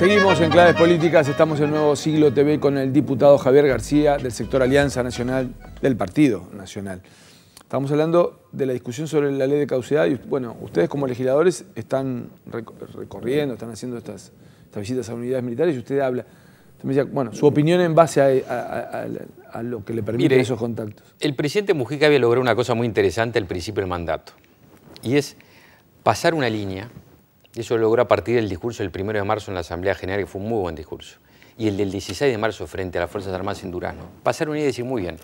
Seguimos en Claves Políticas, estamos en Nuevo Siglo TV con el diputado Javier García del sector Alianza Nacional, del Partido Nacional. Estamos hablando de la discusión sobre la ley de caducidad y, bueno, ustedes como legisladores están recorriendo, están haciendo estas, visitas a unidades militares y usted habla. bueno, su opinión en base a, lo que le permiten esos contactos. El presidente Mujica había logrado una cosa muy interesante al principio del mandato y es pasar una línea eso lo logró a partir del discurso del 1 de marzo en la Asamblea General, que fue un muy buen discurso. Y el del 16 de marzo frente a las Fuerzas Armadas en Durano. Pasaron y decir, muy bien,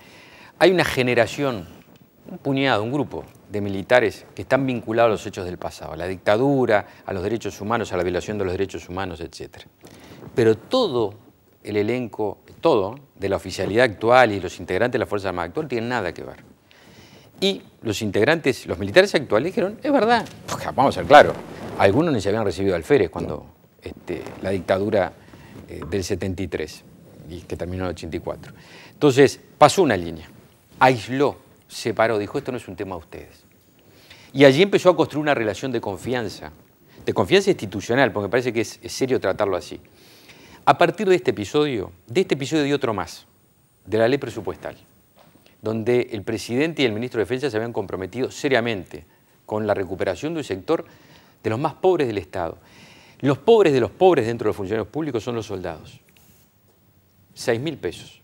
hay una generación, un puñado, un grupo de militares que están vinculados a los hechos del pasado, a la dictadura, a los derechos humanos, a la violación de los derechos humanos, etc. Pero todo el elenco, todo, de la oficialidad actual y los integrantes de la Fuerza armadas actual tienen nada que ver. Y los integrantes, los militares actuales dijeron, es verdad, vamos a ser claros, algunos ni se habían recibido alférez cuando este, la dictadura eh, del 73 y que terminó en el 84. Entonces, pasó una línea, aisló, separó, dijo, esto no es un tema de ustedes. Y allí empezó a construir una relación de confianza, de confianza institucional, porque me parece que es, serio tratarlo así. A partir de este episodio, de este episodio y otro más, de la ley presupuestal, donde el presidente y el ministro de Defensa se habían comprometido seriamente con la recuperación del un sector de los más pobres del Estado. Los pobres de los pobres dentro de los funcionarios públicos son los soldados. 6 mil pesos.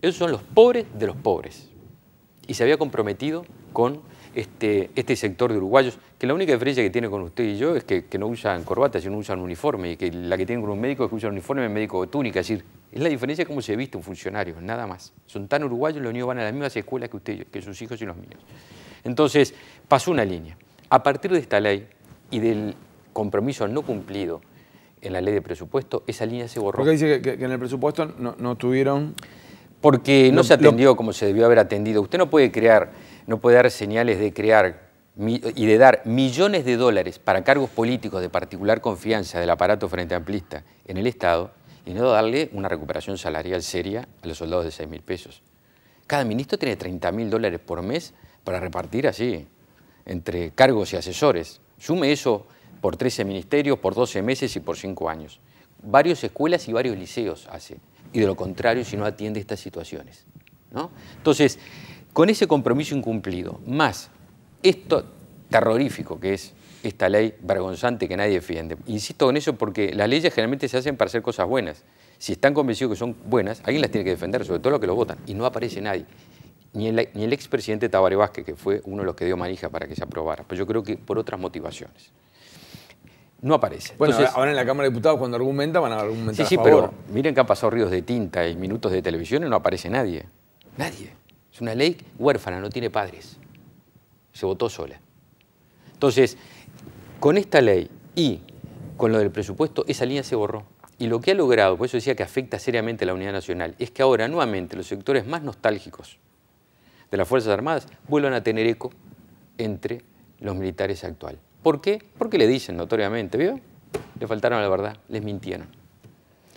Esos son los pobres de los pobres. Y se había comprometido con este, este, sector de uruguayos, que la única diferencia que tiene con usted y yo es que, no usan corbata, sino usan uniforme, y que la que tienen con un médico es que usan uniforme, médico de túnica, es decir, es la diferencia de cómo se viste un funcionario, nada más. Son tan uruguayos, los niños van a las mismas escuelas que usted que sus hijos y los míos. Entonces, pasó una línea. A partir de esta ley, y del compromiso no cumplido en la ley de presupuesto, esa línea se borró. ¿Por qué dice que, en el presupuesto no, tuvieron...? Porque no se atendió como se debió haber atendido. Usted no puede crear, no puede dar señales de crear y de dar millones de dólares para cargos políticos de particular confianza del aparato frente amplista en el Estado y no darle una recuperación salarial seria a los soldados de 6.000 mil pesos. Cada ministro tiene 30.000 mil dólares por mes para repartir así, entre cargos y asesores. Sume eso por 13 ministerios, por 12 meses y por 5 años. Varios escuelas y varios liceos hace. Y de lo contrario, si no atiende estas situaciones. ¿no? Entonces, con ese compromiso incumplido, más esto terrorífico que es esta ley vergonzante que nadie defiende. Insisto en eso porque las leyes generalmente se hacen para hacer cosas buenas. Si están convencidos que son buenas, alguien las tiene que defender, sobre todo los que lo votan, y no aparece nadie ni el, expresidente Tabaré Vázquez, que fue uno de los que dio manija para que se aprobara, pero pues yo creo que por otras motivaciones. No aparece. Bueno, ahora en la Cámara de Diputados cuando argumenta van a argumentar. Sí, sí, pero miren que han pasado ríos de tinta y minutos de televisión y no aparece nadie. Nadie. Es una ley huérfana, no tiene padres. Se votó sola. Entonces, con esta ley y con lo del presupuesto, esa línea se borró. Y lo que ha logrado, por eso decía que afecta seriamente a la unidad nacional, es que ahora nuevamente los sectores más nostálgicos de las Fuerzas Armadas vuelvan a tener eco entre los militares actuales. ¿Por qué? Porque le dicen notoriamente, ¿vio? Le faltaron la verdad, les mintieron.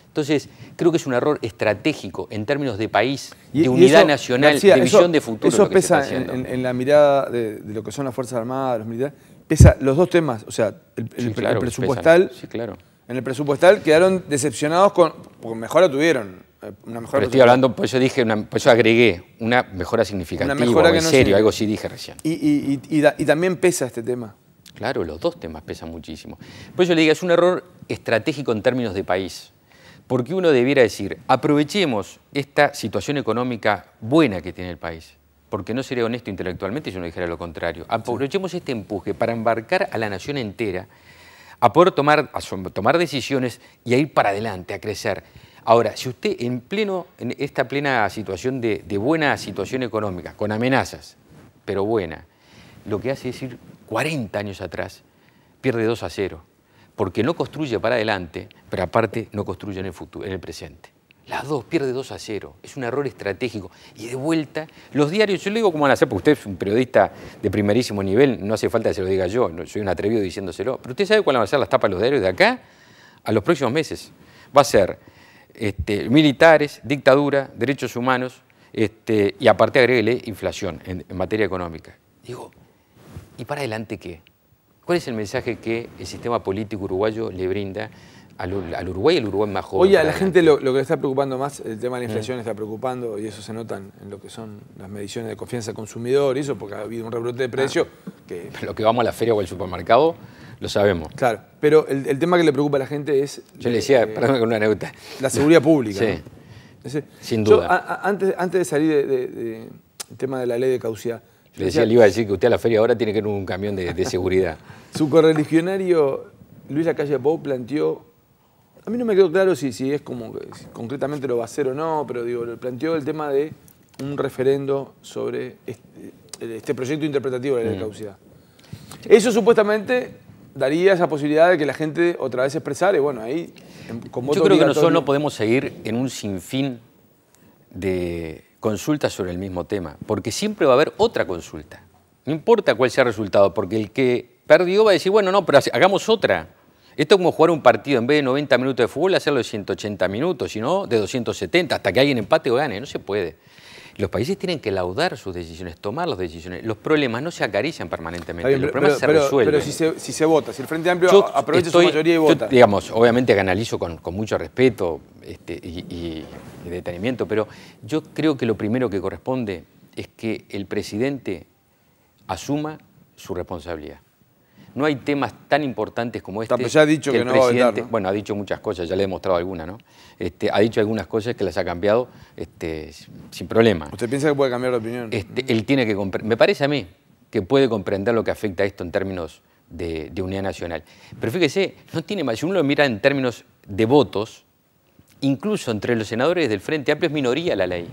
Entonces, creo que es un error estratégico en términos de país, de unidad nacional, de visión de futuro. Eso que pesa en, la mirada de, lo que son las Fuerzas Armadas, los militares. Pesa los dos temas, o sea, el, presupuestal. Sí, claro. En el presupuestal quedaron decepcionados con. Porque lo tuvieron. Eh, Pero estoy hablando, por eso dije, pues agregué una mejora significativa, una en serio, algo sí dije recién. Y, también pesa este tema. Claro, los dos temas pesan muchísimo. Por eso le digo, es un error estratégico en términos de país. Porque uno debiera decir, aprovechemos esta situación económica buena que tiene el país, porque no sería honesto intelectualmente si uno dijera lo contrario. Aprovechemos este empuje para embarcar a la nación entera a poder tomar, a tomar decisiones y a ir para adelante, a crecer. Ahora, si usted en, pleno, en esta plena situación de, buena situación económica, con amenazas, pero buena, lo que hace es ir 40 años atrás, pierde 2 a 0, porque no construye para adelante, pero aparte no construye en el, futuro, en el presente. Las dos, pierde 2 a 0. Es un error estratégico. Y de vuelta, los diarios, yo le digo como van a ser, porque usted es un periodista de primerísimo nivel, no hace falta que se lo diga yo, soy un atrevido diciéndoselo, pero usted sabe cuál van a ser las tapas de los diarios de acá a los próximos meses. Va a ser este, militares, dictadura, derechos humanos, este, y aparte agreguele inflación en, materia económica. Digo, ¿y para adelante qué? ¿Cuál es el mensaje que el sistema político uruguayo le brinda al, Uruguay y al Uruguay más joven? Oye, a la gente lo, que le está preocupando más, el tema de la mm. inflación está preocupando, y eso se nota en lo que son las mediciones de confianza consumidor y eso, porque ha habido un rebrote de ah. precio. que... Lo que vamos a la feria o al supermercado lo sabemos. Claro, pero el, tema que le preocupa a la gente es... Yo le decía, eh, con una anécdota. La seguridad pública. sí, sin duda. antes, antes de salir del tema de la ley de caucidad. Le decía, le iba a decir que usted a la feria ahora tiene que ir un camión de, seguridad. Su correligionario Luis Lacalle Pou planteó... A mí no me quedó claro si, si es como concretamente lo va a hacer o no, pero digo, planteó el tema de un referendo sobre este, este proyecto interpretativo de la ley de mm. caucidad. Eso supuestamente daría esa posibilidad de que la gente otra vez expresara bueno, ahí con Yo creo que nosotros no podemos seguir en un sinfín de consultas sobre el mismo tema, porque siempre va a haber otra consulta. No importa cuál sea el resultado, porque el que perdió va a decir, bueno, no, pero hagamos otra. Esto es como jugar un partido, en vez de 90 minutos de fútbol, hacerlo de 180 minutos, sino de 270, hasta que alguien empate o gane, no se puede. Los países tienen que laudar sus decisiones, tomar las decisiones. Los problemas no se acarician permanentemente, los problemas se resuelven. Pero, si, se, vota, si el Frente Amplio aprovecha su mayoría y vota. digamos, obviamente que analizo con, mucho respeto este, y detenimiento, pero yo creo que lo primero que corresponde es que el presidente asuma su responsabilidad no hay temas tan importantes como este. Pues ha dicho que, no va a Bueno, ha dicho muchas cosas, ya le he mostrado algunas, ¿no? Este, ha dicho algunas cosas que las ha cambiado este, sin problema. ¿Usted piensa que puede cambiar de opinión? Este, él tiene que Me parece a mí que puede comprender lo que afecta a esto en términos de, de, unidad nacional. Pero fíjese, no tiene más. Si uno lo mira en términos de votos, incluso entre los senadores del Frente Amplio es minoría la ley.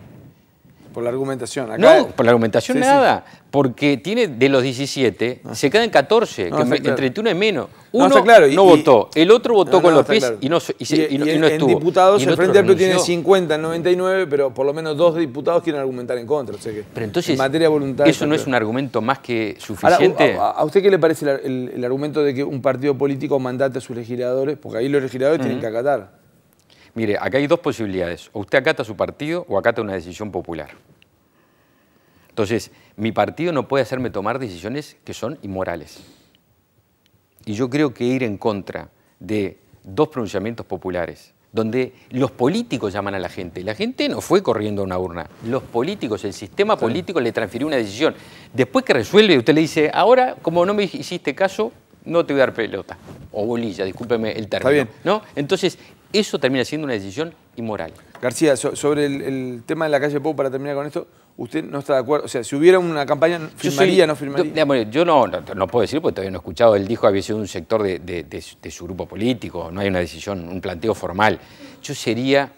Por la argumentación. Acá no, por la argumentación nada. Porque tiene de los 17, ah. se quedan 14, entre tú y menos. Uno no, votó, el otro votó con los pies y no, y, y, estuvo. En diputados, y el, Frente Amplio tiene 50 en 99, pero por lo menos dos diputados quieren argumentar en contra. O sea que pero entonces, en materia voluntaria, ¿eso no es un argumento más que suficiente? a, usted qué le parece el, argumento de que un partido político mandate a sus legisladores? Porque ahí los legisladores tienen que acatar. Mire, acá hay dos posibilidades. O usted acata su partido o acata una decisión popular. Entonces, mi partido no puede hacerme tomar decisiones que son inmorales. Y yo creo que ir en contra de dos pronunciamientos populares, donde los políticos llaman a la gente, la gente no fue corriendo a una urna, los políticos, el sistema político le transfirió una decisión. Después que resuelve, usted le dice, ahora, como no me hiciste caso, no te voy a dar pelota. O bolilla, discúlpeme el término. Está bien. ¿no? Entonces, eso termina siendo una decisión inmoral. García, sobre el, tema de la calle Pou, para terminar con esto, usted no está de acuerdo. O sea, si hubiera una campaña, ¿firmaría, yo no firmaría? yo no, puedo decir porque todavía no he escuchado. Él dijo que había sido un sector de, su grupo político, no hay una decisión, un planteo formal. Yo sería